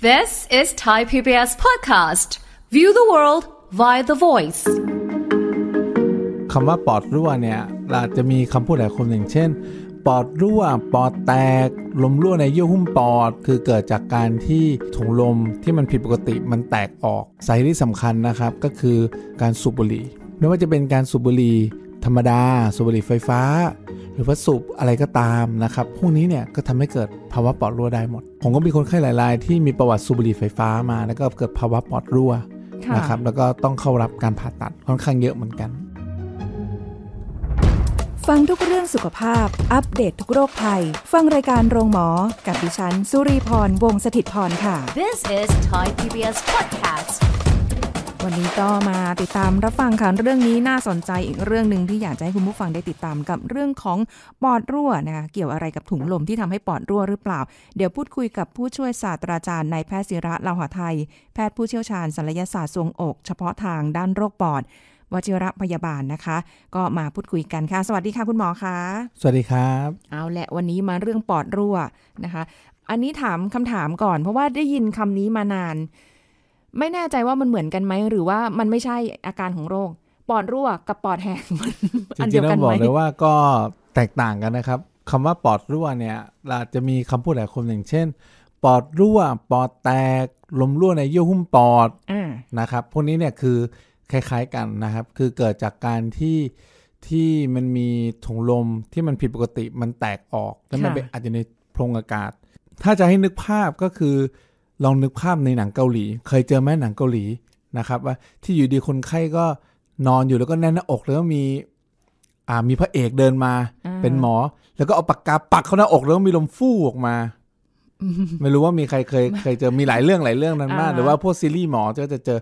This is Thai PBS podcast. View the world via the voice. คำว่าปอดรั่วเนี่ยอาจจะมีคำพูดหลายคนอย่างเช่น ปอดรั่ว ปอดแตกลมรั่วในเยื่อหุ้มปอด คือเกิดจากการที่ถุงลมที่มันผิดปกติมันแตกออกสาเหตุที่สำคัญนะครับก็คือการสูบบุหรี่ไม่ว่าจะเป็นการสูบบุหรี่ธรรมดาสูบบุหรี่ไฟฟ้า หรือว่าสูบอะไรก็ตามนะครับ พวกนี้เนี่ยก็ทำให้เกิดภาวะปอดรั่วได้หมด ผมก็มีคนไข้หลาย ๆ ที่มีประวัติสูบบุหรี่ไฟฟ้ามา แล้วก็ เกิดภาวะปอดรั่วนะครับแล้วก็ต้องเข้ารับการผ่าตัดค่อนข้างเยอะเหมือนกัน ฟังทุกเรื่องสุขภาพอัปเดตททุกโรคภัยฟังรายการโรงหมอ กับดิฉันสุรีพรวงศิตพรค่ะ This is Thai PBS Podcast ันนี้ก็มาติดตามรับฟังค่ะเรื่องนี้น่าสนใจอีกเรื่องหนึ่งที่อยากจะให้คุณผู้ฟังได้ติดตามกับเรื่องของปอดรั่วนะคะเกี่ยวอะไรกับถุงลมที่ทำให้ปอดรั่วหรือเปล่า เดี๋ยวพูดคุยกับผู้ช่วยศาสตราจารย์นายแพทย์ศิระเลาหะไทยแพทย์ผู้เชี่ยวชาญศัลยศาสตร์ทรงอกเฉพาะทางด้านโรคปอด วชิระพยาบาลนะคะ ก็มาพูดคุยกันค่ะสวัสดีค่ะคุณหมอคะสวัสดีครับ เอาแหละวันนี้มาเรื่องปอดรั่วนะคะ อันนี้ถามคำถามก่อน เพราะว่าได้ยินคำนี้มานานไม่แน่ใจว่ามันเหมือนกันไหม หรือว่ามันไม่ใช่อาการของโรค ปอดรั่วกับปอดแหกมันอันเดียวกันไหมบอกเลยว่าก็แตกต่างกันนะครับคำว่าปอดรั่วเนี่ยเราจะมีคำพูดหลายคนอย่างเช่นปอดรั่วปอดแตกลมรั่วในเยื่อหุ้มปอดอนะครับ พวกนี้เนี่ยคือคล้าย ๆกันนะครับ คือเกิดจากการที่ที่มันมีถุงลมที่มันผิดปกติมันแตกออก แล้วมันไปอัดจยในโพรงอากาศ ถ้าจะให้นึกภาพก็คือลองนึกภาพในหนังเกาหลี เคยเจอไหมหนังเกาหลีนะครับ ว่า ที่อยู่ดีคนไข้ก็นอนอยู่แล้วก็แน่นหน้าอกแล้วก็มี อ่ามีพระเอกเดินมา เป็นหมอแล้วก็เอาปากกาปักเข้าหน้าอกแล้วก็มีลมฟู่ออกมา ไม่รู้ว่ามีใครเคยเคยเจอมีหลายเรื่องหลายเรื่องนั้นมากหรือว่าพวกซีรีส์หมอจะจะเจอ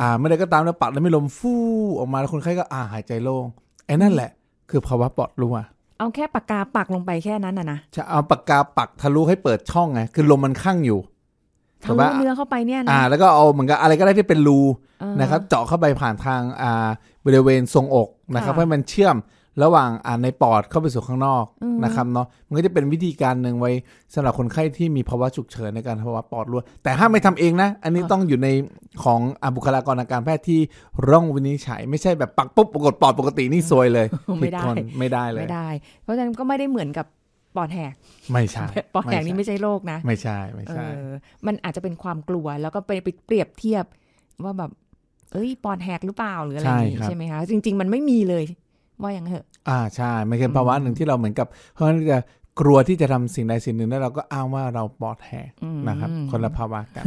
อ่า ไม่ได้ก็ตามแล้วปักแล้วมีลมฟู่ออกมาแล้วคนไข้ก็อ่าหายใจโล่งไอ้นั่นแหละ คือภาวะปอดรั่วเอาแค่ปากกาปักลงไปแค่นั้นนะนะจะเอาปากกาปักทะลุให้เปิดช่องไงคือลมมันข้างอยู่ทั้งลูเนื้อเข้าไปเนี่ยนะอ่าแล้วก็เอาเหมือนกับอะไรก็ได้ที่เป็นรูนะครับเจาะเข้าไปผ่านทางอ่าบริเวณทรงอกนะครับให้มันเชื่อมระหว่างอ่าในปอดเข้าไปสู่ข้างนอกนะครับเนาะมันก็จะเป็นวิธีการหนึ่งไว้สำหรับคนไข้ที่มีภาวะฉุกเฉินในการภาวะปอดรั่วแต่ห้ามไม่ทำเองนะอันนี้ต้องอยู่ในของบุคลากรทางการแพทย์ที่ร่องวินิจฉัยไม่ใช่แบบปักปุ๊บปรากฏปอดปกตินี่ซวยเลยไม่ได้ไม่ได้เลยไม่ได้เพราะฉะนั้นก็ไม่ได้เหมือนกับปอดแหกไม่ใช่ปอดแหกนี่ไม่ใช่โรคนะ ไม่ใช่ไม่ใช่มันอาจจะเป็นความกลัวแล้วก็ไปเปรียบเทียบว่าแบบเอ้ยปอดแหกหรือเปล่าหรืออะไรอย่างนี้ใช่ไหมคะจริงๆมันไม่มีเลยว่าอย่างเหอะ อ่าใช่ม่ใเป็นภาวะหนึ่งที่เราเหมือนกับเพราะะนั้นจะกลัวที่จะทำสิ่งใดสิ่งหนึ่งแล้ว เราก็อ้างว่าเราปอดแหกนะครับ คนละภาวะกัน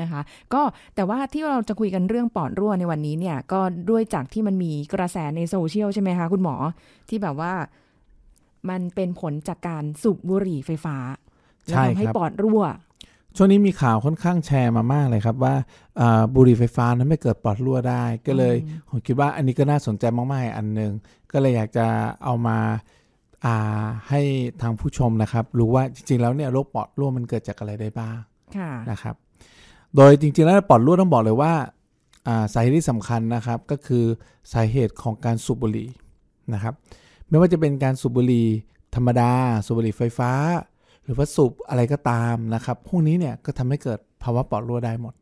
นะคะ ก็แต่ว่าที่เราจะคุยกันเรื่องปอดรั่วในวันนี้เนี่ย ก็ด้วยจากที่มันมีกระแสในโซเชียลใช่ไหมคะคุณหมอที่แบบว่ามันเป็นผลจากการสูบบุหรี่ไฟฟ้าแล่ทำให้ปอดรั่ว ช่วงนี้มีข่าวค่อนข้างแชร์มามากเลยครับว่า บุหรี่ไฟฟ้านั้นไม่เกิดปอดรั่วได้ ก็เลยผมคิดว่าอันนี้ก็น่าสนใจมากๆอันหนึ่งก็เลยอยากจะเอามาให้ทางผู้ชมนะครับรู้ว่าจริงๆแล้วเนี่ยโรคปอดรั่วมันเกิดจากอะไรได้บ้างนะครับ โดยจริงๆแล้วปอดรั่วต้องบอกเลยว่าสาเหตุที่สำคัญนะครับก็คือสาเหตุของการสูบบุหรี่นะครับไม่ว่าจะเป็นการสูบบุหรี่ธรรมดา สูบบุหรี่ไฟฟ้า หรือว่าสูบอะไรก็ตามนะครับ พวกนี้เนี่ย ก็ทำให้เกิดภาวะปอดรั่วได้หมด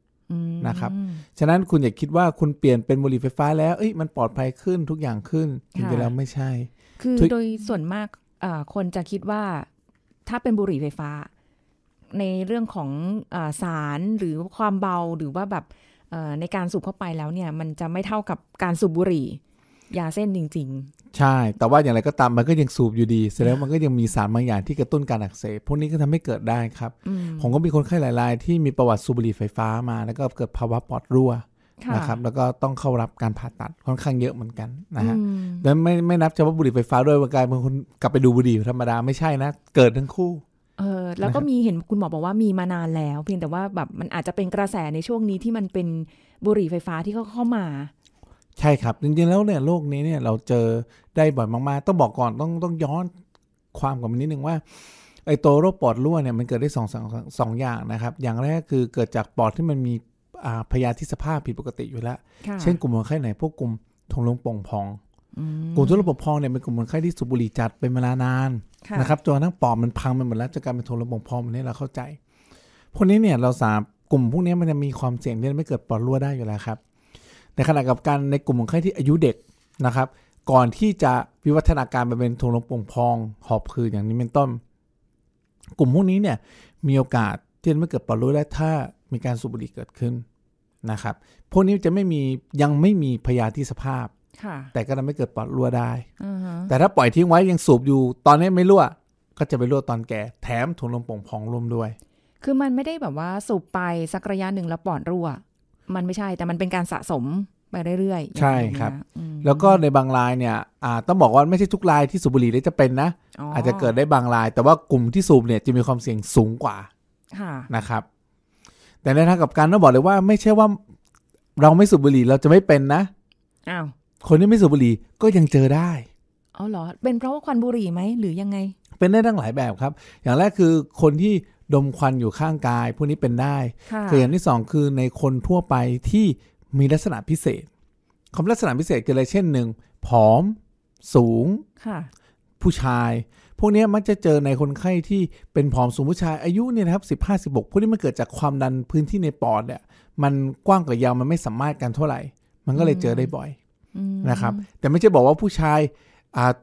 นะครับ ฉะนั้นคุณอย่าคิดว่าคุณเปลี่ยนเป็นบุหรี่ไฟฟ้าแล้ว เอ้ยมันปลอดภัยขึ้นทุกอย่างขึ้นจริงๆแล้วไม่ใช่ คือโดยส่วนมากคนจะคิดว่า ถ้าเป็นบุหรี่ไฟฟ้า ในเรื่องของอสารหรือความเบา หรือว่าแบบในการสูบเข้าไปแล้วเนี่ยมันจะไม่เท่ากับการสูบบุหรี่ยาเส้นจริงๆใช่ แต่ว่าอย่างไรก็ตามมันก็ยังสูบอยู่ดีเสร็จแล้วมันก็ยังมีสารบางอย่างที่กระตุ้นการอักเสบพวกนี้ก็ทำให้เกิดได้ครับ ผมก็มีคนไข้หลายๆที่มีประวัติสูบบุหรี่ไฟฟ้ามาแล้วก็เกิดภาวะปอดรั่วนะครับแล้วก็ต้องเข้ารับการผ่าตัดค่อนข้างเยอะเหมือนกันนะฮะแล้วไม่ไม่นับเฉพาะบุหรี่ไฟฟ้าด้วยบาากายบางคนกลับไปดูบุหรี่ธรรมดาไม่ใช่นะเกิดทั้งคู่เออแล้วก็มีเห็นคุณหมอบอกว่ามีมานานแล้ว เพียงแต่ว่าแบบมันอาจจะเป็นกระแสในช่วงนี้ที่มันเป็นบุหรี่ไฟฟ้าที่เขาเข้ามาใช่ครับจริงๆแล้วเนี่ยโลกนี้เนี่ยเราเจอได้บ่อยมากๆต้องบอกก่อนต้องต้องย้อนความกับมันนิดนึงว่า ไอ้ตัวโรคปอดรั่วเนี่ยมันเกิดได้สองสองสองอย่างนะครับ อย่างแรกคือเกิดจากปอดที่มันมีพยาธิสภาพผิดปกติอยู่แล้ว เช่น กลุ่มคนไข้ไหนพวกกลุ่มทงลงป่องพองกลุ่มทุลปพองเนี่ยเป็นกลุ่มคนไข้ที่สูบบุหรี่จัดเป็นเวลานานนะครับจนกระทั่งปอดมันพังไปหมดแล้วจากการเป็นทงลงป่องพองมันนี้เราเข้าใจพวกนี้เนี่ยเราสามกลุ่มพวกนี้มันจะมีความเสี่ยงที่จะไม่เกิดปอดรั่วได้อยู่แล้วครับในขณะกับการในกลุ่มของไข้ที่อายุเด็กนะครับ ก่อนที่จะวิวัฒนาการไปเป็นทงลมป่งพอง หอบคืนอย่างนี้เป็นต้นกลุ่มพวกนี้เนี่ยมีโอกาสที่จะไม่เกิดปอดั่วได้ถ้ามีการสูบบุหรี่เกิดขึ้นนะครับพวกนี้จะไม่มียังไม่มีพยาธิสภาพ แต่ก็จะไม่เกิดปอดรั่วได้แต่ถ้าปล่อยทิ้งไว้ยังสูบอยู่ ตอนนี้ไม่รั่ว ก็จะไปรั่วตอนแก่แถมถุงลมป่งพองร่วมด้วย คือมันไม่ได้แบบว่าสูบไปสักระยะหนึ่งแล้วปอดรั่วมันไม่ใช่ แต่มันเป็นการสะสม ไปเรื่อยๆ ใช่ครับ แล้วก็ในบางรายเนี่ยต้องบอกว่าไม่ใช่ทุกรายที่สูบบุหรี่ได้จะเป็นนะออาจจะเกิดได้บางราย แต่ว่ากลุ่มที่สูบเนี่ยจะมีความเสี่ยงสูงกว่านะครับ แต่ในทางกับการต้องบอกเลยว่าไม่ใช่ว่าเราไม่สูบบุหรี่เราจะไม่เป็นนะอ้าวคนที่ไม่สูบบุหรี่ก็ยังเจอได้อ๋อเหรอ เป็นเพราะว่าควันบุหรี่ไหมหรือยังไง เป็นได้ทั้งหลายแบบครับ อย่างแรกคือคนที่ดมควันอยู่ข้างกาย พวกนี้เป็นได้ คืออย่างที่สองคือในคนทั่วไปที่มีลักษณะพิเศษคำลักษณะพิเศษคืออะไรเช่นหนึ่งผอมสูง ผู้ชาย พวกนี้มักจะเจอในคนไข้ที่เป็นผอมสูงผู้ชายอายุเนี่ยนะครับสิบห้าสิบกพวกนี้มันเกิดจากความดันพื้นที่ในปอดเนี่ย มันกว้างกับยาวมันไม่สามารถกันเท่าไหร่มันก็เลยเจอได้บ่อยนะครับ แต่ไม่ใช่บอกว่าผู้ชาย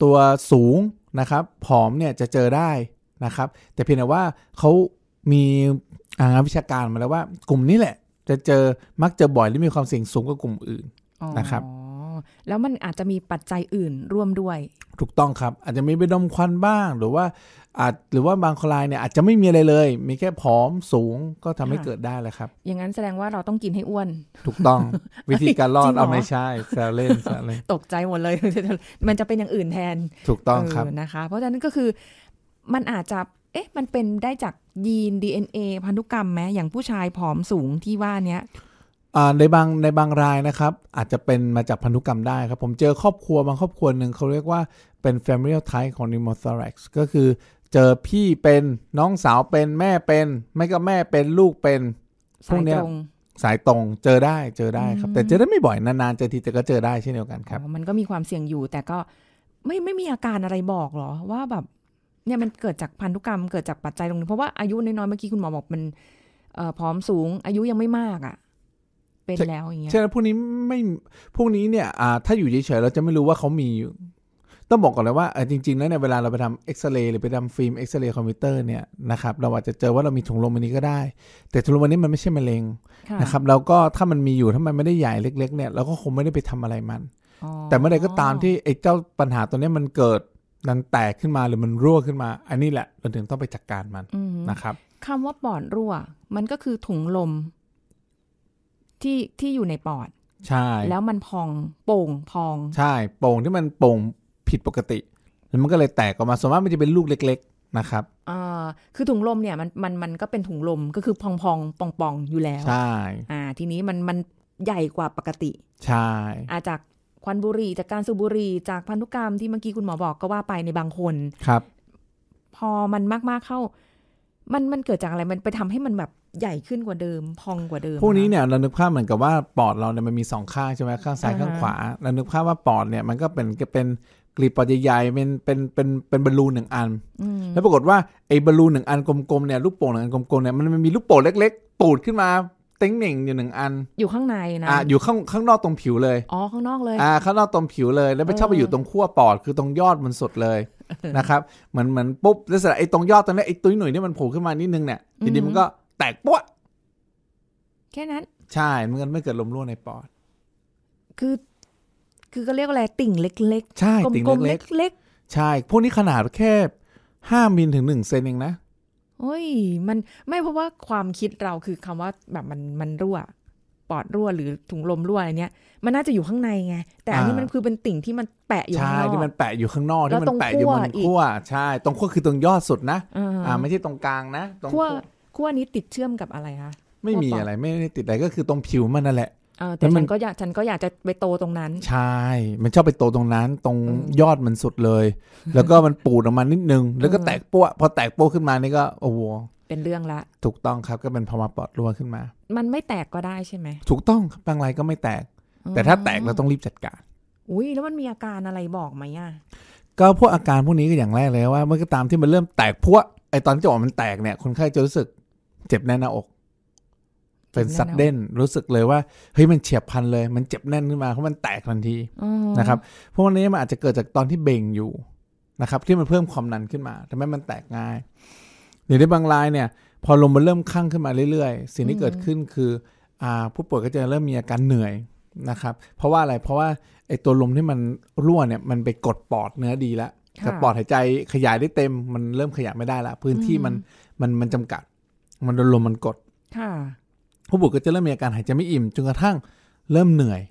ตัวสูงนะครับ ผอมเนี่ยจะเจอได้นะครับ แต่เพียงแต่ว่าเขามีงานวิชาการมาแล้วว่ากลุ่มนี้แหละ จะเจอมักเจอบ่อยและมีความเสี่ยงสูงกว่ากลุ่มอื่นนะครับแล้วมันอาจจะมีปัจจัยอื่นร่วมด้วย ถูกต้องครับอาจจะมีไปดมควันบ้าง หรือว่าอาจหรือว่าบางคลายเนี่ยอาจจะไม่มีอะไรเลย มีแค่ผอมสูงก็ทำให้เกิดได้แหละครับ อย่างนั้นแสดงว่าเราต้องกินให้อ้วน ถูกต้องวิธีการรอดเอาไม่ใช่แซวเล่นแซวเล่นตกใจหมดเลยมันจะเป็นอย่างอื่นแทนถูกต้องครับนะคะเพราะฉะนั้นก็คือมันอาจจะเอ๊ะ มันเป็นได้จากยีน DNA พันธุกรรมไหม อย่างผู้ชายผอมสูงที่ว่าเนี้ยในบางในบางรายนะครับ อาจจะเป็นมาจากพันธุกรรมได้ครับ ผมเจอครอบครัวบางครอบครัวหนึ่งเขาเรียกว่าเป็น familial type ของ pneumothorax ก็คือ เจอพี่เป็นน้องสาวเป็นแม่เป็น ไม่ก็แม่เป็นลูกเป็นพวกเนี้ยสายตรงเจอได้เจอได้ครับ แต่เจอได้ไม่บ่อยนานๆเจอทีแต่ก็เจอได้เช่นเดียวกันครับ มันก็มีความเสี่ยงอยู่แต่ก็ไม่ไม่มีอาการอะไรบอกหรอว่าแบบเนี่ยมันเกิดจากพันธุกรรมเกิดจากปัจจัยตรงนี้ เพราะว่าอายุน้อยๆ เมื่อกี้คุณหมอบอกมันเอ่อผอมสูงอายุยังไม่มากอะ่ะเป็นแล้วอย่างเงี้ยใช่แล้วพวกนี้ไม่พวกนี้เนี่ย อ่า ถ้าอยู่เฉยๆเราจะไม่รู้ว่าเขามีต้องบอกก่อนเลยว่าเออจริงๆแล้วเนี่ยเวลาเราไปทำเอ็กซเรย์หรือไปทำฟิล์มเอ็กซเรย์คอมพิวเตอร์เนี่ยนะครับเราอาจจะเจอว่าเรามีถุงลมอันนี้ก็ได้ แต่ถุงลมอันนี้มันไม่ใช่มะเร็งนะครับแล้วก็ถ้ามันมีอยู่ถ้ามันไม่ได้ใหญ่เล็ก ๆ เนี่ยเราก็คงไม่ได้ไปทำอะไรมันแต่เมื่อใดก็ตามที่ไอ้เจ้าปัญหาตัวนี้มันเกิดมันแตกขึ้นมาหรือมันรั่วขึ้นมา อันนี้แหละเราถึงต้องไปจัดกการมันนะครับคำว่าปอดรั่ว มันก็คือถุงลม ที่ที่อยู่ในปอด ใช่ แล้วมันพองโป่งพอง ใช่โป่งที่มันโป่งผิดปกติแล้วมันก็เลยแตกออกมาส่วนมากมันจะเป็นลูกเล็ก ๆนะครับอ่าคือถุงลมเนี่ยมันมันมันก็เป็นถุงลมก็คือพองพองปองปองอยู่แล้วใช่ อ่า ทีนี้มันมันใหญ่กว่าปกติใช่อาจากควันบุหรี่จากการสูบบุหรี่จากพันธุกรรมที่เมื่อกี้คุณหมอบอกก็ว่าไปในบางคนครับ พอมันมากๆเข้า มันมันเกิดจากอะไร มันไปทำให้มันแบบใหญ่ขึ้นกว่าเดิมพองกว่าเดิมพวกนี้เนี่ยเรานึกภาพเหมือนกับว่าปอดเราเนี่ยมันมีสองข้างใช่ไหมข้างซ้ายข้างขวาเรานึกภาพว่าปอดเนี่ย มันก็เป็นเป็นกลีบปอดใหญ่ๆเป็นเป็นเป็นเป็นบอลลูนหนึ่งอันแล้วปรากฏว่าไอ้บอลลูนหนึ่งอันกลมๆเนี่ยลูกโป่งหนึ่งอันกลมๆเนี่ยมันมีลูกโป่งเล็กๆปูดขึ้นมาตต็งเหน่งอยู่หนึ่งอัน อยู่ข้างในนะอ่าอยู่ข้างข้างนอกตรงผิวเลยอ๋อข้างนอกเลยอ่าข้างนอกตรงผิวเลย แล้วไปชอบไปอยู่ตรงขั้วปอดคือตรงยอดมันสดเลยนะครับเหมือนเหมือนปุ๊บแล้วเสร็จไอ้ตรงยอดตรงนี้ไอ้ตุ้ยหนุ่ยนี่มันโผล่ขึ้นมานิดนึงเนี่ยทีนี้มันก็แตกปุ๊บแค่นั้น ใช่มันก็ไม่เกิดลมรั่วในปอด คือ คือก็เรียกว่าอะไรติ่งเล็กๆใช่ ติ่งเล็กๆใช่พวกนี้ขนาดแค่ห้ามิลถึงหนึ่งเซนเองนะโอ้ยมันไม่เพราะว่าความคิดเราคือคำว่าแบบมันมันรั่วปอดรั่วหรือถุงลมรั่วอะไรเนี้ยมันน่าจะอยู่ข้างในไง แต่อันนี้มันคือเป็นติ่งที่มันแปะอยู่ข้างนอกใช่ที่มันแปะอยู่ข้างนอกที่มันแปะอยู่บนขั้วใช่ตรงขั้วคือตรงยอดสุดนะอ่าไม่ใช่ตรงกลางนะตรงขั้วขั้วนี้ติดเชื่อมกับอะไรคะไม่มีอะไรไม่ได้ติดอะไรก็คือตรงผิวมันนั่นแหละแต่ฉันก็อยากฉันก็อยากจะไปโตตรงนั้นใช่ มันชอบไปโตตรงนั้นตรงยอดมันสุดเลย แล้วก็มันปูดออกมานิดนึง แล้วก็แตกปั้วพอแตกปั้วขึ้นมานี่ก็โอ้โหเป็นเรื่องละถูกต้องครับก็เป็นพอมาปอดรั่วขึ้นมา มันไม่แตกก็ได้ใช่ไหมถูกต้องครับบางรายก็ไม่แตก แต่ถ้าแตกเราต้องรีบจัดการ อุ้ยแล้วมันมีอาการอะไรบอกไหมอ่ะก็พวกอาการพวกนี้ก็อย่างแรกเลยว่าเมื่อก็ตามที่มันเริ่มแตกพวกไอตอนที่จะออกมันแตกเนี่ยคนไข้จะรู้สึกเจ็บแน่นหน้าอกเป็นซัดเด่นรู้สึกเลยว่าเฮ้ยมันเฉียบพันเลย มันเจ็บแน่นขึ้นมาเพราะมันแตกทันทีนะครับพวกนี้มันอาจจะเกิดจากตอนที่เบ่งอยู่นะครับ ที่มันเพิ่มความนันขึ้นมาทำให้มันแตกง่ายหรือในบางรายเนี่ย พอลมมันเริ่มคั่งขึ้นมาเรื่อย ๆ สิ่งที่เกิดขึ้นคือผู้ป่วยก็จะเริ่มมีอาการเหนื่อยนะครับ เพราะว่าอะไรเพราะว่า ไอ้ตัวลมที่มันรั่วเนี่ยมันไปกดปอดเนื้อดีแล้วแต่ปอดหายใจขยายได้เต็ม มันเริ่มขยายไม่ได้ละพื้นที่มันมันมันจำกัด มันโดนลมมันกดผู้ป่วยก็จะเริ่มมีอาการหายใจไม่อิ่มจนกระทั่งเริ่มเหนื่อย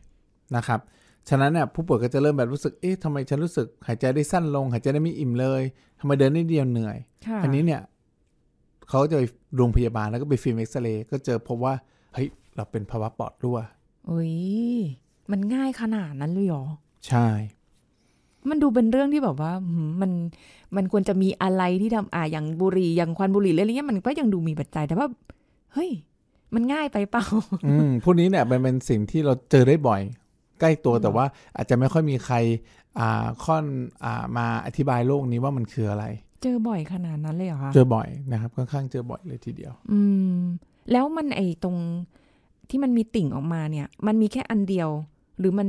นะครับ ฉะนั้นเนี่ยผู้ป่วยก็จะเริ่มแบบรู้สึก เอ๊ะทำไมฉันรู้สึก หายใจได้สั้นลง หายใจได้ไม่อิ่มเลยทำไมเดินได้เดียวเหนื่อยอันนี้เนี่ยเขาจะไปโรงพยาบาลแล้วก็ไปฟิล์มเอ็กซเรย์ก็เจอพบว่าเฮ้ยเราเป็นภาวะปอดรั่วอุ้ยมันง่ายขนาดนั้นเลยหรอ ใช่ มันดูเป็นเรื่องที่แบบว่ามันมันควรจะมีอะไรที่ทำอ่าอย่างบุหรี่อย่างควันบุหรี่อะไรเงี้ย มันก็ยังดูมีปัจจัยแต่ว่าเฮ้ยมันง่ายไปเปล่า อืมพวกนี้เนี่ยมันเป็นสิ่งที่เราเจอได้บ่อย ใกล้ตัวแต่ว่าอาจจะไม่ค่อยมีใคร อ่าค่อนอ่ามาอธิบายโลกนี้ว่ามันคืออะไร เจอบ่อยขนาดนั้นเลยเหรอคะ เจอบ่อยนะครับค่อนข้างเจอบ่อยเลยทีเดียว อืม แล้วมันไอตรงที่มันมีติ่งออกมาเนี่ย มันมีแค่อันเดียว หรือมัน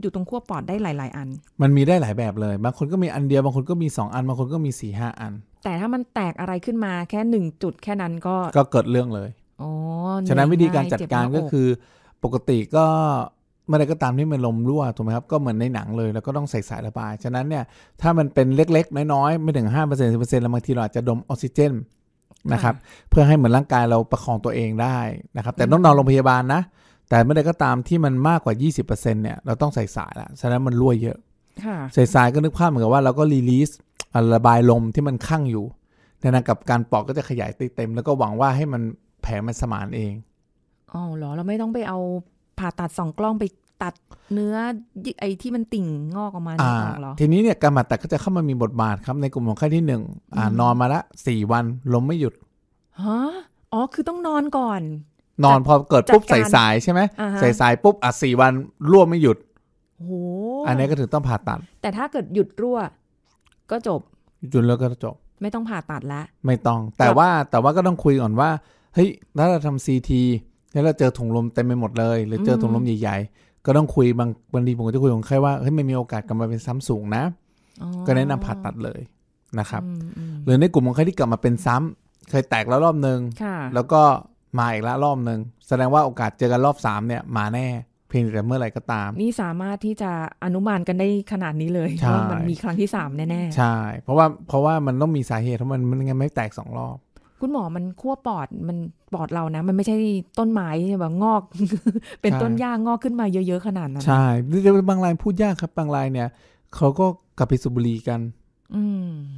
อยู่ตรงขั้วปอดได้หลาย ๆ อัน มันมีได้หลายแบบเลยบางคนก็มีอันเดียวบางคนก็มี2อันบางคนก็มี4ี่ห้าอัน แต่ถ้ามันแตกอะไรขึ้นมาแค่หนึ่งจุดแค่นั้นก็ก็เกิดเรื่องเลยฉะนั้นวิธีการจัดการก็คือ ปกติก็เมื่อไรก็ตามที่มันลมรั่วถูกไหมครับก็เหมือนในหนังเลย แล้วก็ต้องใส่สายระบาย ฉะนั้นเนี่ย ถ้ามันเป็นเล็กๆ น้อยๆไม่ถึง5% 10%แล้วบางทีเราอาจจะดมออกซิเจนนะครับเพื่อให้เหมือนร่างกายเราประคองตัวเองได้นะครับ แต่ต้องนอนโรงพยาบาลนะ แต่เมื่อไรก็ตามที่มันมากกว่า 20%เนี่ยเราต้องใส่สายละฉะนั้นมันรั่วเยอะใส่สายก็นึกภาพเหมือนกับว่าเราก็รีลีสระบายลมที่มันคั่งอยู่ในนั้นกับการปอกก็จะขยายเต็ม แล้วก็หวังว่าให้มันแผลมันสมานเอง อ๋อเหรอเราไม่ต้องไปเอาผ่าตัดสองกล้องไปตัดเนื้อไอ้ที่มันติ่งงอกออกมาเนี่ยหรอทีนี้เนี่ยการผ่าตัดก็จะเข้ามามีบทบาทครับในกลุ่มของไข้ที่หนึ่งอ่า นอนมาละสี่วันลมไม่หยุดฮะอ๋อคือต้องนอนก่อน นอนพอเกิดปุ๊บใส่สายใช่ไหมใส่สายปุ๊บอ่ะสี่วันรั่วไม่หยุดโอ้อันนี้ก็ถึงต้องผ่าตัด แต่ถ้าเกิดหยุดรั่ว ก็จบหยุดแล้วก็จบ ไม่ต้องผ่าตัดละไม่ต้องแต่ว่าแต่ว่าก็ต้องคุยก่อนว่าเฮ้ย ถ้าเราทำซีทีแล้วเราเจอถุงลมเต็มไปหมดเลย หรือเจอถุงลมใหญ่ ๆ ก็ต้องคุยบางบางทีผมก็จะคุยกับใครว่าเฮ้ยไม่มีโอกาสกลับมาเป็นซ้ำสูงนะก็แนะนำผ่าตัดเลยนะครับ หรือในกลุ่มของใครที่กลับมาเป็นซ้ำเคยแตกแล้วรอบหนึ่งแล้วก็มาอีกแล้วรอบหนึ่งแสดงว่าโอกาสเจอกันรอบสามเนี่ยมาแน่ เพียงแต่เมื่อไหร่ก็ตาม นี่สามารถที่จะอนุมานกันได้ขนาดนี้เลยว่ามันมีครั้งที่สามแน่ๆ ใช่ เพราะว่าเพราะว่ามันต้องมีสาเหตุเพราะมันมันงั้นไม่แตกสองรอบคุณหมอมันขั้วปอดมันปอดเรานะมันไม่ใช่ต้นไม้แบบงอก เป็นต้นหญ้างอกขึ้นมาเยอะๆขนาดนั้นใช่บางรายพูดยากครับบางรายเนี่ย เขาก็กลับไปสุบุรีกัน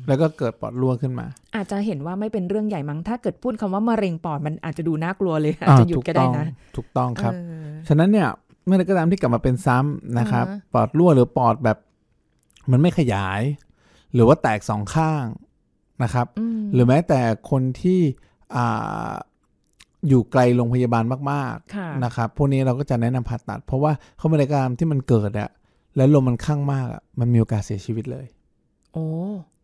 แล้วก็เกิดปอดรั่วขึ้นมา อาจจะเห็นว่าไม่เป็นเรื่องใหญ่มั้งถ้าเกิดพูดคำว่ามะเร็งปอดมันอาจจะดูน่ากลัวเลยอาจจะหยุดก็ได้นะถูกต้องครับ ฉะนั้นเนี่ยเมื่อไรก็ตามที่กลับมาเป็นซ้ำนะครับปอดรั่วหรือปอดแบบมันไม่ขยาย หรือว่าแตกสองข้างนะครับหรือแม้แต่คนที่อยู่ไกลโรงพยาบาลมากๆนะครับพวกนี้เราก็จะแนะนำผ่าตัด เพราะว่าเขาเปในการที่มันเกิดอะและลมมันข้างมากอะมันมีโอกาสเสียชีวิตเลยโอ้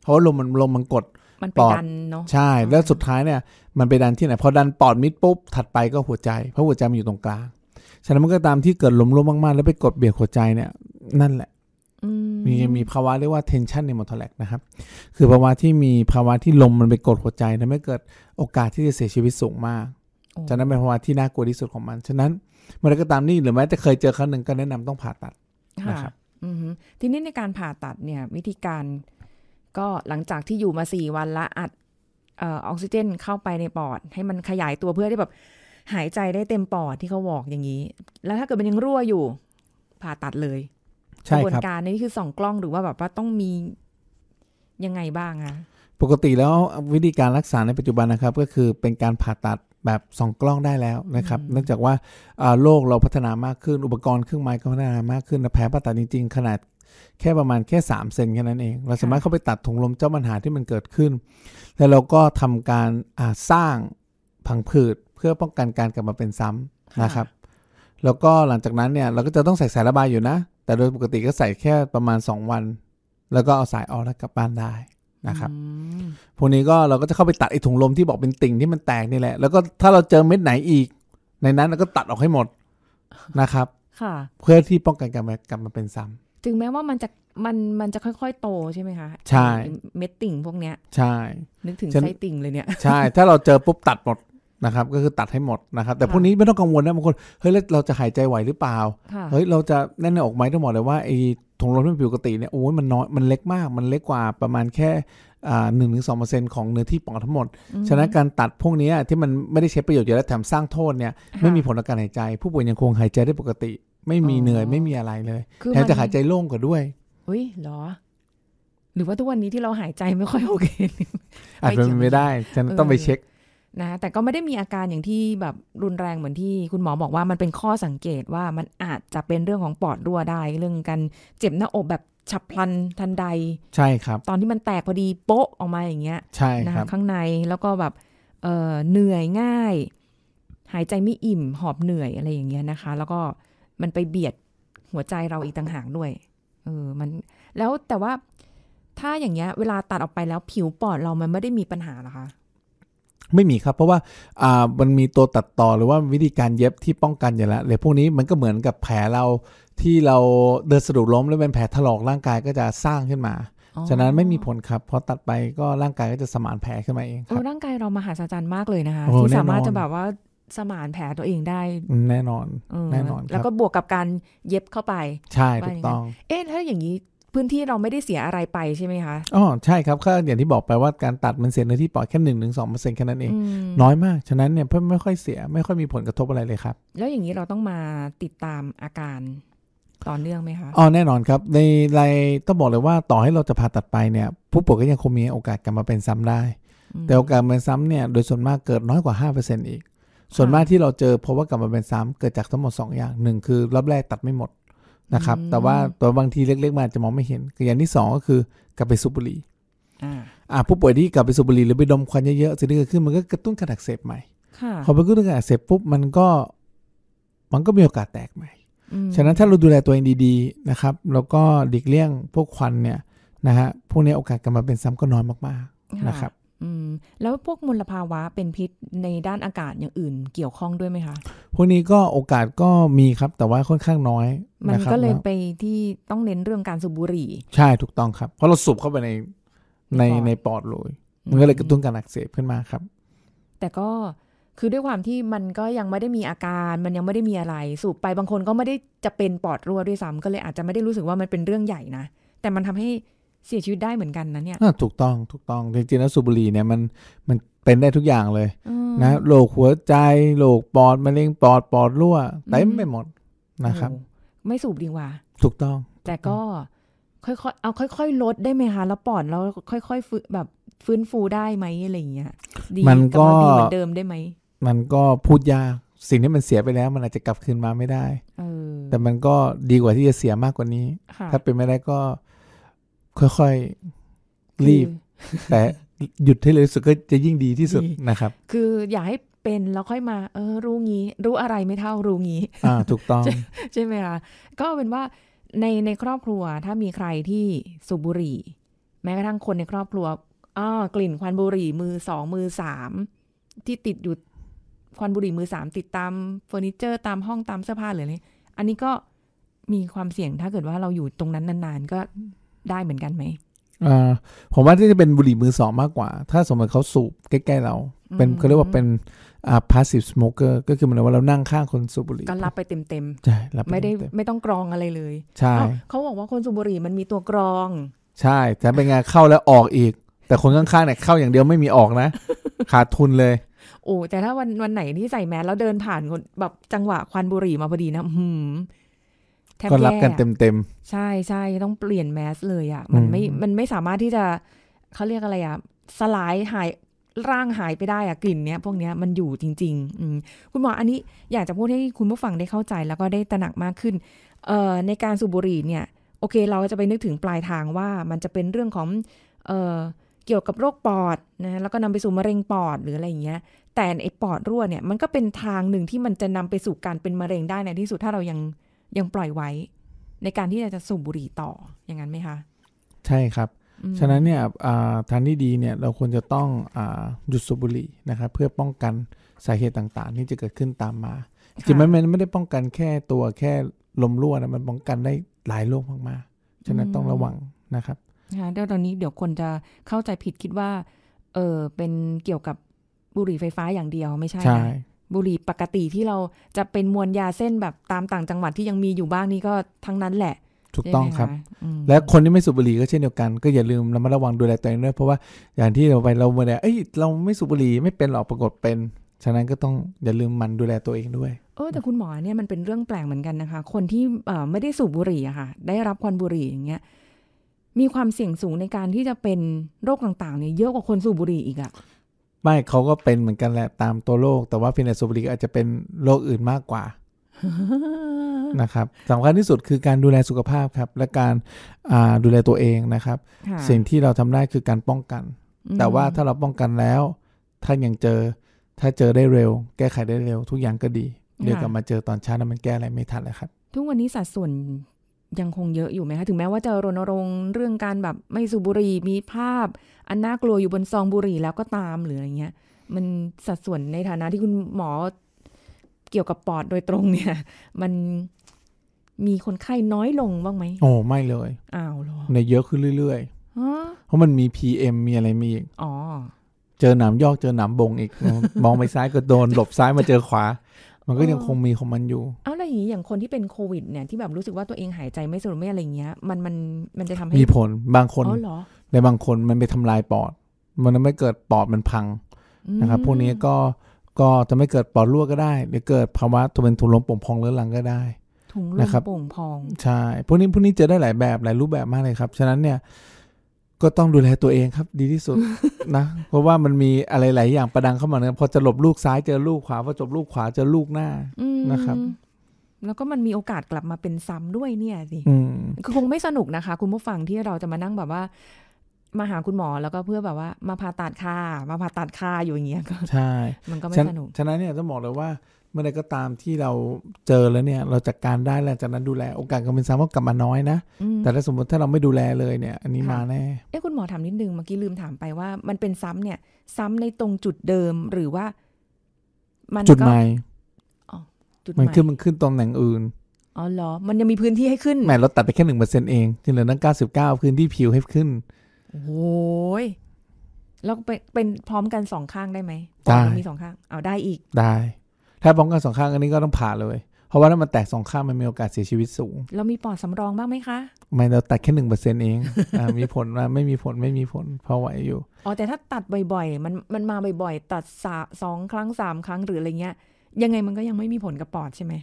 เพราะาลมมันลมมันกดมันไปดันเนาะใช่แล้วสุดท้ายเนี่ย มันไปดันที่ไหนพอดันปอดมิดปุ๊บถัดไปก็หัวใจเพราะหัวใจมันอยู่ตรงกลางฉะนั้นมันก็ตามที่เกิดลมร่วมมากๆแล้วไปกดเบียดหัวใจเนี่ยนั่นแหละมีมีภาวะเรียกว่า tension pneumothorax นะครับ คือภาวะที่มีภาวะที่ลมมันไปกดหัวใจทำให้เกิดโอกาสที่จะเสียชีวิตสูงมากจะนั้นเป็นภาวะที่น่ากลัวที่สุดของมัน ฉะนั้นเมื่อไรก็ตามนี่หรือแม้แต่เคยเจอครั้งหนึ่งก็แนะนำต้องผ่าตัดนะครับทีนี้ในการผ่าตัดเนี่ยวิธีการก็หลังจากที่อยู่มาสี่วันละอัดออกซิเจน เข้าไปในปอด ให้มันขยายตัวเพื่อที่แบบหายใจได้เต็มปอดที่เขาบอกอย่างนี้ แล้วถ้าเกิดมันยังรั่วอยู่ ผ่าตัดเลยกระบวนการนี่คือส่องกล้องหรือว่าแบบว่าต้องมียังไงบ้างอะปกติแล้ววิธีการรักษาในปัจจุบันนะครับ ก็คือเป็นการผ่าตัดแบบส่องกล้องได้แล้วนะครับ เนื่องจากว่าโลกเราพัฒนามากขึ้นอุปกรณ์เครื่องไม้ก็พัฒนามากขึ้นแผลผ่าตัดจริงๆ ขนาดแค่ประมาณแค่3เซนแค่นั้นเอง เราสามารถเข้าไปตัดถุงลมเจ้าปัญหาที่มันเกิดขึ้นแล้วเราก็ทำการสร้างผังผืดเพื่อป้องกันการกลับมาเป็นซ้ำนะครับ แล้วก็หลังจากนั้นเนี่ยเราก็จะต้องใส่สายระบายอยู่นะแต่โดยปกติก็ใส่แค่ประมาณสองวัน แล้วก็เอาสายออกแล้วกลับบ้านได้นะครับพวกนี้ก็เราก็จะเข้าไปตัดไอ้ถุงลมที่บอกเป็นติ่งที่มันแตกนี่แหละ แล้วก็ถ้าเราเจอเม็ดไหนอีก ในนั้นเราก็ตัดออกให้หมดนะครับ ค่ะ เพื่อที่ป้องกันการกลับมาเป็นซ้ำถึงแม้ว่ามันจะมันมันจะค่อยๆ โตใช่ไหมคะใช่เม็ดติ่งพวกเนี้ยใช่นึกถึงไส้ติ่งเลยเนี่ยใช่ ถ้าเราเจอปุ๊บตัดหมดนะครับก็คือตัดให้หมดนะครับ แต่พวกนี้ไม่ต้องกังวลนะบางคน เฮ้ยเราจะหายใจไหวหรือเปล่าเฮ้ยเราจะแน่นในอกไหมต้องบอกเลยว่าไอ้ถุงลมที่ผิวปกติเนี่ยโอ้ยมันน้อยมันเล็กมาก มันเล็กกว่าประมาณแค่หนึ่งถึงสองเปอร์เซ็นต์ของเนื้อที่ปอดทั้งหมด ฉะนั้นการตัดพวกนี้ที่มันไม่ได้ใช้ประโยชน์เยอะและแถมสร้างโทษเนี่ย ไม่มีผลต่อการหายใจ ผู้ป่วยยังคงหายใจได้ปกติ ไม่มีเหนื่อยไม่มีอะไรเลยแถมจะหายใจโล่งกว่าด้วยอุ้ยหรอ หรือว่าทุกวันนี้ที่เราหายใจไม่ค่อยโอเคอาจจะนไม่ได้ฉันต้องไปเช็คนะแต่ก็ไม่ได้มีอาการอย่างที่แบบรุนแรงเหมือนที่คุณหมอบอกว่ามันเป็นข้อสังเกตว่ามันอาจจะเป็นเรื่องของปอดรั่วได้เรื่องการเจ็บหน้าอกแบบฉับพลันทันใด ใช่ครับ ตอนที่มันแตกพอดีโป๊ะออกมาอย่างเงี้ยใช่ครับข้างในแล้วก็แบบ เออเหนื่อยง่าย หายใจไม่อิ่มหอบเหนื่อยอะไรอย่างเงี้ยนะคะ แล้วก็มันไปเบียดหัวใจเราอีกต่างหากด้วยเออมันแล้วแต่ว่าถ้าอย่างเงี้ย เวลาตัดออกไปแล้วผิวปอดเรามันไม่ได้มีปัญหาหรอคะไม่มีครับ เพราะว่า อ่า มันมีตัวตัดต่อหรือว่าวิธีการเย็บที่ป้องกันอยู่แล้วเลยพวกนี้มันก็เหมือนกับแผลเราที่เราเดินสะดุดล้มแล้วเป็นแผลถลอกร่างกายก็จะสร้างขึ้นมา ฉะนั้นไม่มีผลครับพอตัดไปก็ร่างกายก็จะสมานแผลขึ้นมาเองครับร่างกายเรามหาศาลมากเลยนะคะที่สามารถจะแบบว่าสมานแผลตัวเองได้ แน่นอน แน่นอนแล้วก็บวกกับการเย็บเข้าไป ใช่ถูกต้อง เอ๊ะถ้าอย่างนี้พื้นที่เราไม่ได้เสียอะไรไปใช่ไหมคะ อ๋อ ใช่ ครับก็อย่างที่บอกไปว่าการตัดมันเสียในที่ปอดแค่หนึ่งถึงสองเปอร์เซ็นต์แค่นั้นเอง น้อยมาก ฉะนั้นเนี่ยเพื่อไม่ค่อยเสีย ไม่ค่อยมีผลกระทบอะไรเลยครับ แล้วอย่างนี้เราต้องมาติดตามอาการต่อเนื่องไหมคะอ๋อแน่นอนครับในรายต้องบอกเลยว่าต่อให้เราจะผ่าตัดไปเนี่ย ผู้ป่วยก็ยังคงมีโอกาสกลับมาเป็นซ้ำได้ แต่โอกาสเป็นซ้ำเนี่ย โดยส่วนมากเกิดน้อยกว่าห้าเปอร์์เซ็นตอีกส่วนมากที่เราเจอเพราะว่ากลับมาเป็นซ้ำเกิดจากทั้งหมดสอย่างหนึ่งคือรอบแรก ตัดไม่หมดนะครับ แต่ว่าตัวบางทีเล็กๆมาจะมองไม่เห็นอย่างที่สองก็คือกลับไปสูบบุหรี่อ่าผู้ป่วยที่กลับไปสูบบุหรี่หรือไปดมควันเยอะๆสิ่งที่เกิดขึ้นมันก็กระตุ้นกระดักเสพใหม่พอไปกระตุ้นกระดักเสพปุ๊บมันก็มันก็มีโอกาสแตกใหม่ ฉะนั้นถ้าเราดูแลตัวเองดีๆนะครับ แล้วก็หลีกเลี่ยงพวกควันเนี่ยนะฮะพวกนี้โอกาสกลับมาเป็นซ้ำก็น้อยมากๆนะครับอืมแล้วพวกมลภาวะเป็นพิษในด้านอากาศอย่างอื่นเกี่ยวข้องด้วยไหมคะ พวกนี้ก็โอกาสก็มีครับแต่ว่าค่อนข้างน้อยมันก็เลยไปที่ต้องเน้นเรื่องการสูบบุหรี่ ใช่ถูกต้องครับ เพราะเราสูบเข้าไปในในในปอดเลยมันก็เลยกระตุ้นการอักเสบขึ้นมาครับ แต่ก็คือด้วยความที่มันก็ยังไม่ได้มีอาการ มันยังไม่ได้มีอะไร สูบไปบางคนก็ไม่ได้จะเป็นปอดรั่วด้วยซ้ำก็เลยอาจจะไม่ได้รู้สึกว่ามันเป็นเรื่องใหญ่นะแต่มันทำให้เสียชีวิตได้เหมือนกันนะเนี่ยถูกต้องถูกต้อง จริงๆแล้วสูบบุหรี่เนี่ยมันมันเป็นได้ทุกอย่างเลยนะโรคหัวใจโรคปอดมะเร็งปอดปอดรั่วเต็มไปหมดนะครับ ไม่สูบดีกว่าถูกต้อง แต่ก็ค่อยๆเอาค่อย ๆ ลดได้ไหมคะแล้วปอดแล้วค่อยๆฟื้นแบบฟื้นฟูได้ไหมอะไรอย่างเงี้ย ดีมันก็ดีเหมือนเดิมได้ไหมมันก็พูดยาก สิ่งที่มันเสียไปแล้ว มันอาจจะกลับคืนมาไม่ได้อแต่มันก็ดีกว่าที่จะเสียมากกว่านี้ ถ้าเป็นไม่ได้ก็ค่อยๆ รีบแต่ หยุดให้เลยสุดก็จะยิ่งดีที่สุดนะครับ คืออย่าให้เป็นแล้วค่อยมา เออ รู้งี้รู้อะไรไม่เท่ารู้งี้อ่าถูกต้องใช่ไหมคะก็เป็นว่าในในครอบครัวถ้ามีใครที่สูบบุหรี่ แม้กระทั่งคนในครอบครัวอ้อกลิ่นควันบุหรี่มือสองมือสามที่ติดอยู่ควันบุหรี่มือสามติดตามเฟอร์นิเจอร์ตามห้องตามเสื้อผ้าหรืออะไรอันนี้ก็มีความเสี่ยงถ้าเกิดว่าเราอยู่ตรงนั้นนานๆ ก็ได้เหมือนกันไหม อ่า ผมว่าที่จะเป็นบุหรี่มือสองมากกว่า ถ้าสมมติเขาสูบใกล้ๆเรา เป็นเขาเรียกว่าเป็นอ่า passive smoker ก็คือหมายว่าเรานั่งข้างคนสูบบุหรี่ก็รับไปเต็มๆ ใช่รับไม่ได้ไม่ต้องกรองอะไรเลย ใช่ เขาบอกว่าคนสูบบุหรี่มันมีตัวกรอง ใช่แต่เป็นไงเข้าแล้วออกอีก แต่คนข้างๆเนี่ยเข้าอย่างเดียวไม่มีออกนะ ขาดทุนเลย โอ้ แต่ถ้าวันวันไหนที่ใส่แมสแล้วเดินผ่านแบบจังหวะควันบุหรี่มาพอดีนะ หืมทบก็รับกันเต็มเต็มใช่ใช่ต้องเปลี่ยนแมสเลยอ่ะมันไม่มันไม่สามารถที่จะเขาเรียกอะไรอ่ะ สลายหายร่างหายไปได้อะกลิ่นเนี้ยพวกเนี้ยมันอยู่จริง ๆอืคุณหมออันนี้ อยากจะพูดให้คุณผู้ฟังได้เข้าใจแล้วก็ได้ตระหนักมากขึ้น เอ่อในการสูบบุหรี่เนี่ย โอเคเราจะไปนึกถึงปลายทางว่ามันจะเป็นเรื่องของ เอ่อเกี่ยวกับโรคปอดนะแล้วก็นำไปสู่มะเร็งปอดหรืออะไรอย่างเงี้ยแต่ไอ้ปอดรั่วเนี่ยมันก็เป็นทางหนึ่งที่มันจะนำไปสู่การเป็นมะเร็งได้ในที่สุดถ้าเรายังยังปล่อยไว้ในการที่จะสูบบุหรี่ต่ออย่างนั้นไหมคะ ใช่ครับ ฉะนั้นเนี่ยทางที่ดีเนี่ยเราควรจะต้องอหยุดสูบบุหรี่นะครับ เพื่อป้องกันสาเหตุต่างๆ ที่จะเกิดขึ้นตามมาจริงๆมันไม่ได้ป้องกันแค่ตัวแค่ลมรั่วนะมันป้องกันได้หลายโรคมากๆฉะนั้นต้องระวังนะครับค่ะเดี๋ยวตอนนี้เดี๋ยวคนจะเข้าใจผิดคิดว่าเออเป็นเกี่ยวกับบุหรี่ไฟฟ้าอย่างเดียวไม่ใช่ใช่บุหรี่ปกติที่เราจะเป็นมวลยาเส้นแบบตามต่างจังหวัดที่ยังมีอยู่บ้างนี่ก็ทั้งนั้นแหละ ถูกต้องครับ และคนที่ไม่สูบบุหรี่ก็เช่นเดียวกัน ก็อย่าลืมระมัดระวังดูแลตัวเองด้วย เพราะว่าอย่างที่เราไปเราเมื่อไหร่เอ้ยเราไม่สูบบุหรี่ไม่เป็นหรอกปรากฏเป็น ฉะนั้นก็ต้องอย่าลืมมันดูแลตัวเองด้วยเออแต่คุณหมอเนี่ยมันเป็นเรื่องแปลกเหมือนกันนะคะ คนที่ไม่ได้สูบบุหรี่อะค่ะได้รับควันบุหรี่อย่างเงี้ยมีความเสี่ยงสูงในการที่จะเป็นโรคต่างๆเนี่ยเยอะกว่าคนสูบบุหรี่อีกอะไม่เขาก็เป็นเหมือนกันแหละตามตัวโรคแต่ว่าฟินแลนซูบริกอาจจะเป็นโรคอื่นมากกว่านะครับสำคัญที่สุดคือการดูแลสุขภาพครับและการดูแลตัวเองนะครับ สิ่งที่เราทำได้คือการป้องกัน แต่ว่าถ้าเราป้องกันแล้วถ้ายังเจอถ้าเจอได้เร็ว แก้ไขได้เร็วทุกอย่างก็ดี เดี๋ยวกลับมาเจอตอนช้านล้วมันแก้อะไรไม่ทันเลยครับทุกวันนี้สัดส่วนยังคงเยอะอยู่ไหมคะถึงแม้ว่าจะรณรงค์เรื่องการแบบไม่สูบบุหรี่มีภาพอันน่ากลัวอยู่บนซองบุหรี่แล้วก็ตามหรืออะไรเงี้ยมันสัดส่วนในฐานะที่คุณหมอเกี่ยวกับปอดโดยตรงเนี่ย มันมีคนไข้น้อยลงบ้างไหมโอ้ไม่เลย อ้าวเหรอในเยอะขึ้นเรื่อยๆเพราะมันมีพี p มมีอะไรมีอีกอ๋อ เจอหนามยอกเจอหนามบงอีกมองไปซ้ายก็โดน หลบซ้ายมาเจอขวามันก็ยังคงมีของมันอยู่ เอาอะไรอย่างนี้อย่างคนที่เป็นโควิด เนี่ย ที่แบบรู้สึกว่าตัวเองหายใจไม่สะดวกไม่อะไรเงี้ยมันมันมันจะทำให้ มีผลบางคนอในบางคนมันไปทำลายปอด มันไม่เกิดปอดมันพังนะครับ พวกนี้ก็ก็จะไม่เกิดปอดรั่วก็ได้หรือเกิดภาวะตัวเป็นถุงลมป่งพองเรื้อรังก็ได้ถุงลมป่งพองใช่พวกนี้พวกนี้เจอได้หลายแบบหลายรูปแบบมากเลยครับฉะนั้นเนี่ยก็ต้องดูแลตัวเองครับ ดีที่สุดนะ เพราะว่ามันมีอะไรหลายอย่างประดังเข้ามาเนี่ยพอจะหลบลูกซ้ายเจอลูกขวาพอจบลูกขวาเจอลูกหน้านะครับ แล้วก็มันมีโอกาสกลับมาเป็นซ้ำด้วยเนี่ยสิคือคงไม่สนุกนะคะ คุณผู้ฟัง ที่เราจะมานั่งแบบว่า มาหาคุณหมอแล้วก็เพื่อแบบว่า มาผ่าตัดค่า มาผ่าตัดค่าอยู่อย่างเงี้ยก็ใช่มันก็ไม่สนุกฉะนั้นเนี่ยต้องบอกเลยว่าเมื่อใดก็ตามที่เราเจอแล้วเนี่ย เราจัดการได้แล้วจากนั้นดูแล โอกาสการเป็นซ้ำก็กลับมาน้อยนะแต่ถ้าสมมติถ้าเราไม่ดูแลเลยเนี่ย อันนี้มาแน่เอ๊ะคุณหมอถามนิดนึงเมื่อกี้ลืมถามไปว่า มันเป็นซ้ำเนี่ย ซ้ำในตรงจุดเดิมหรือว่า มันจุดใหม่มันขึ้นมันขึ้นตรงแหน่งอื่นอ๋อเหรอ มันยังมีพื้นที่ให้ขึ้นแหมเราตัดไปแค่หนึ่งเปอร์เซ็นเองที่เหลือนั้นเก้าสิบเก้าพื้นที่ผิวให้ขึ้น โอ้ยแล้วเป็นเป็นพร้อมกันสองข้างได้ไหมได้มีสองข้างเอาได้อีกได้ถ้าป้องกันสองข้างอันนี้ก็ต้องผ่าเลย เพราะว่าถ้ามันแตกสองข้างมันมีโอกาสเสียชีวิตสูง เรามีปอดสำรองบ้างไหมคะไม่เราตัดแค่หนึ่งเปอร์เซ็นต์เองมีผลมาไม่มีผล ไม่มีผลพอไหวอยู่อ๋อแต่ถ้าตัด บ่อย ๆ มันมันมาบ่อย ๆ ตัดสองครั้งสามครั้งหรือ อะไรเงี้ยยังไงมันก็ยังไม่มีผลกับปอดใช่ไหม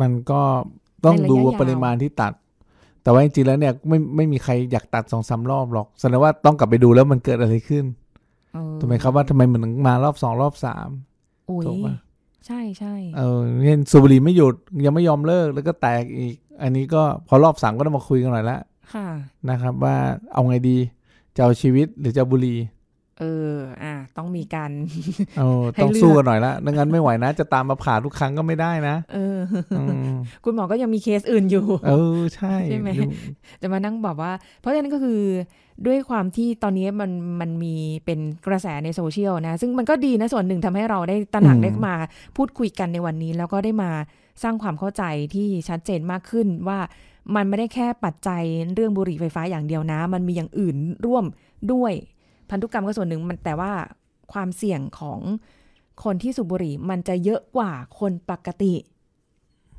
มันก็ต้องดูปริมาณที่ตัด แต่ว่าจริงๆแล้วเนี่ยไม่ไม่มีใครอยากตัดสองสารอบหรอกแสดงว่าต้องกลับไปดูแล้วมันเกิดอะไรขึ้นถูกไหมครับว่าทำไมมันมารอบสองรอบสามถูกปใช่ใช่ เออเี่นสูบบุหรี่ไม่หยุด ยังไม่ยอมเลิกแล้วก็แตกอีก อันนี้ก็พอรอบสามก็ต้องมาคุยกันหน่อยละค่ะ นะครับว่าเอาไงดีจะเอาชีวิตหรือจะบุหรี่เอออ่ะต้องมีการ ต้องสู้กันหน่อยละม่งั้นไม่ไหวนะ จะตามมาผ่าทุกครั้งก็ไม่ได้นะ เออ คุณหมอก็ยังมีเคสอื่นอยู่ เออ ใช่ใช่ไหมจะมานั่งบอกว่า เพราะฉะนั้นก็คือด้วยความที่ตอนนี้มันมันมีเป็นกระแสในโซเชียลนะ ซึ่งมันก็ดีนะ ส่วนหนึ่งทำให้เราได้ตระหนักได้มาพูดคุยกันในวันนี้แล้วก็ได้มาสร้างความเข้าใจที่ชัดเจนมากขึ้น ว่ามันไม่ได้แค่ปัจจัยเรื่องบุหรี่ไฟฟ้าอย่างเดียวนะ มันมีอย่างอื่นร่วมด้วยพันธุกรรมก็ส่วนหนึ่งมันแต่ว่าความเสี่ยงของคนที่สูบบุหรี่มันจะเยอะกว่าคนปกติ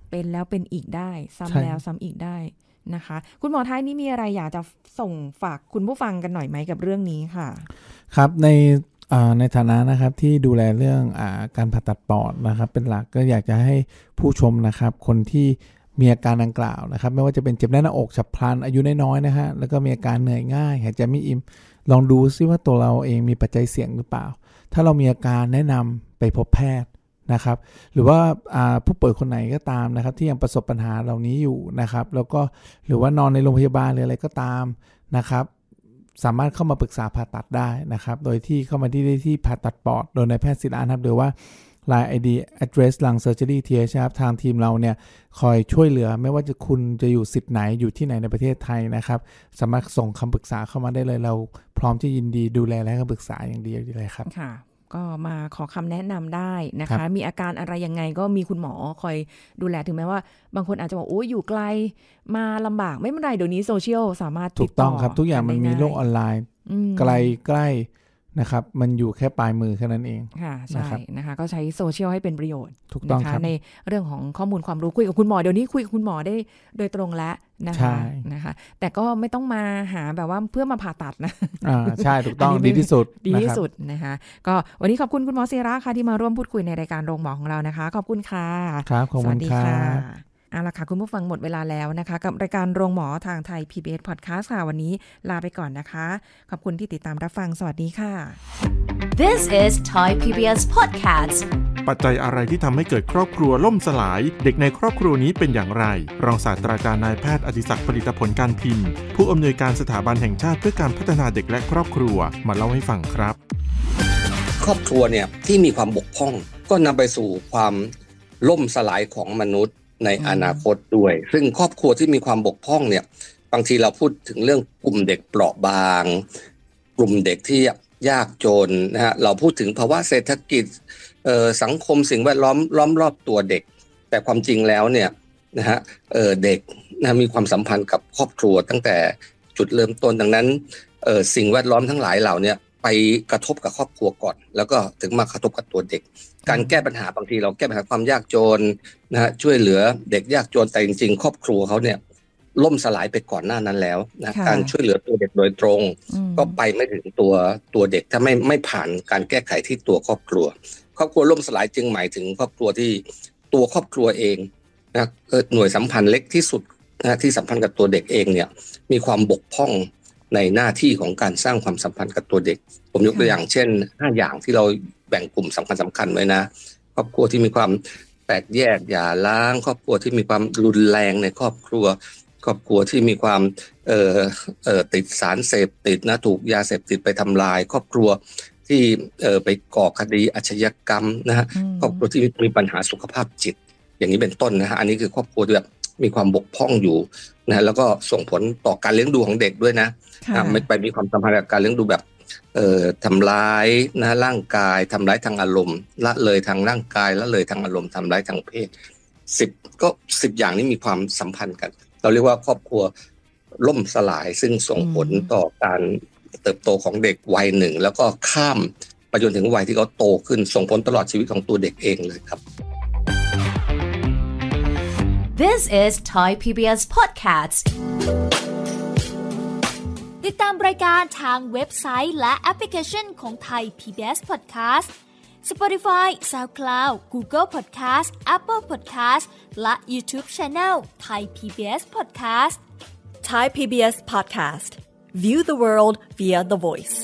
เป็นแล้วเป็นอีกได้ซ้ำแล้วซ้ำอีกได้นะคะ คุณหมอท้ายนี้มีอะไรอยากจะส่งฝากคุณผู้ฟังกันหน่อยไหมกับเรื่องนี้ค่ะ ครับในในฐานะนะครับที่ดูแลเรื่องอการผ่าตัดปอดนะครับ เป็นหลักก็อยากจะให้ผู้ชมนะครับ คนที่มีอาการดังกล่าวนะครับ ไม่ว่าจะเป็นเจ็บแน่นหน้าอกฉับพลันอายุน้อยๆนะฮะแล้วก็มีอาการเหนื่อยง่ายหายใจไม่อิ่มลองดูซิว่าตัวเราเองมีปัจจัยเสี่ยงหรือเปล่า ถ้าเรามีอาการแนะนำไปพบแพทย์นะครับ หรือว่าผู้ป่วยคนไหนก็ตามนะครับ ที่ยังประสบปัญหาเหล่านี้อยู่นะครับ แล้วก็หรือว่านอนในโรงพยาบาลหรืออะไรก็ตามนะครับ สามารถเข้ามาปรึกษาผ่าตัดได้นะครับ โดยที่เข้ามาที่ได้ที่ผ่าตัดปอดโดยนายแพทย์ศิลานะครับหรือว่า Line ID address ลัง surgery th ครับทางทีมเราเนี่ยคอยช่วยเหลือ ไม่ว่าจะคุณจะอยู่สิทธิ์ไหนอยู่ที่ไหนในประเทศไทยนะครับ สามารถส่งคำปรึกษาเข้ามาได้เลยเราพร้อมที่ยินดีดูแลและคำปรึกษาอย่างดีเลยครับ ค่ะ ก็มาขอคำแนะนำได้นะคะคมีอาการอะไรยังไงก็มีคุณหมอคอยดูแลถึงแม้ว่า บางคนอาจจะบอกโอ้ยอยู่ไกล มาลำบากไม่เป็นไรเดี๋ยวนี้โซเชียลสามารถถูกต้องครับ ทุกอย่างมันมีโลกออนไลน์ไกลใกล้นะครับมันอยู่แค่ปลายมือแค่นั้นเองค่ะใช่นะคะก็ใช้โซเชียลให้เป็นประโยชน์ ถูกต้องคะคะในเรื่องของข้อมูลความรู้คุยกับคุณหมอ เดี๋ยวนี้คุยกับคุณหมอได้โดยตรงแล้วนะคะนะคะ แต่ก็ไม่ต้องมาหาแบบว่าเพื่อมาผ่าตัดนะอ่าใช่ถูกต้องดีที่สุด ดีที่สุดนะคะ ก็วันนี้ขอบคุณคุณหมอเซราค่ะที่มาร่วมพูดคุยในรายการโรงหมอของเรานะคะ ขอบคุณค่ะครับขอบคุณค่ะเอาละค่ะคุณผู้ฟังหมดเวลาแล้วนะคะ กับรายการโรงหมอ ทางไทย PBS Podcast ค่ะ วันนี้ลาไปก่อนนะคะ ขอบคุณที่ติดตามรับฟังสวัสดีค่ะ This is Thai PBS Podcast ปัจจัยอะไรที่ทำให้เกิดครอบครัวล่มสลาย เด็กในครอบครัวนี้เป็นอย่างไร รองศาสตราจารย์นายแพทย์อดิศักดิ์ผลิตผลการพิมพ์ผู้อำนวยการสถาบันแห่งชาติเพื่อการพัฒนาเด็กและครอบครัวมาเล่าให้ฟังครับ ครอบครัวเนี่ยที่มีความบกพร่อง ก็นำไปสู่ความล่มสลายของมนุษย์ในอนาคตด้วย ซึ่งครอบครัวที่มีความบกพร่องเนี่ยบางทีเราพูดถึงเรื่องกลุ่มเด็กเปราะบาง กลุ่มเด็กที่ยากจนนะฮะเราพูดถึงภาวะเศรษฐกิจสังคมสิ่งแวดล้อมล้อมรอบตัวเด็ก แต่ความจริงแล้วเนี่ยนะฮะเด็กนะมีความสัมพันธ์กับครอบครัวตั้งแต่จุดเริ่มต้นดังนั้นสิ่งแวดล้อมทั้งหลายเหล่านี้ไปกระทบกับครอบครัวก่อน แล้วก็ถึงมากระทบกับตัวเด็ก การแก้ปัญหาบางทีเราแก้ปัญหาความยากจนนะฮะช่วยเหลือเด็กยากจนแต่จริงๆครอบครัวเขาเนี่ยล่มสลายไปก่อนหน้านั้นแล้วนะการช่วยเหลือตัวเด็กโดยตรง ก็ไปไม่ถึงตัวตัวเด็กถ้าไม่ไม่ผ่านการแก้ไขที่ตัวครอบครัว ครอบครัวล่มสลายจึงหมายถึงครอบครัวที่ตัวครอบครัวเองนะหน่วยสัมพันธ์เล็กที่สุดนะที่สัมพันธ์กับตัวเด็กเองเนี่ยมีความบกพร่องในหน้าที่ของการสร้างความสัมพันธ์กับตัวเด็ก ผมยกตัวอย่างเช่น 5 อย่างที่เราแบ่งกลุ่มสำคัญสำคัญไว้นะครอบครัวที่มีความแตกแยกอย่าล้าง ครอบครัวที่มีความรุนแรงในครอบครัว ครอบครัวที่มีความเอ่อเอ่อติดสารเสพติดนะถูกยาเสพติดไปทำลาย ครอบครัวที่เอ่อไปก่อคดีอาชญากรรมนะฮะครอบครัวที่มีปัญหาสุขภาพจิต อย่างนี้เป็นต้นนะฮะอันนี้คือครอบครัวแบบมีความบกพร่องอยู่นะแล้วก็ส่งผลต่อการเลี้ยงดูของเด็กด้วยนะไม่ไปมีความสัมพันธ์กับการเลี้ยงดูแบบ เอ่อทำร้ายนะร่างกายทำร้ายทางอารมณ์ละเลยทางร่างกายละเลยทางอารมณ์ทำร้ายทางเพศสิบก็สิบอย่างนี้มีความสัมพันธ์กัน เราเรียกว่าครอบครัวล่มสลายซึ่งส่งผลต่อการเติบโตของเด็กวัยหนึ่งแล้วก็ข้ามไปจนถึงวัยที่เขาโตขึ้น ส่งผลตลอดชีวิตของตัวเด็กเองเลยครับ This is Thai PBS Podcasts ติดตามรายการทางเว็บไซต์และแอปพลิเคชันของ Thai PBS Podcast Spotify SoundCloud Google Podcast Apple Podcast และ YouTube Channel Thai PBS Podcast Thai PBS Podcast View the world via the voice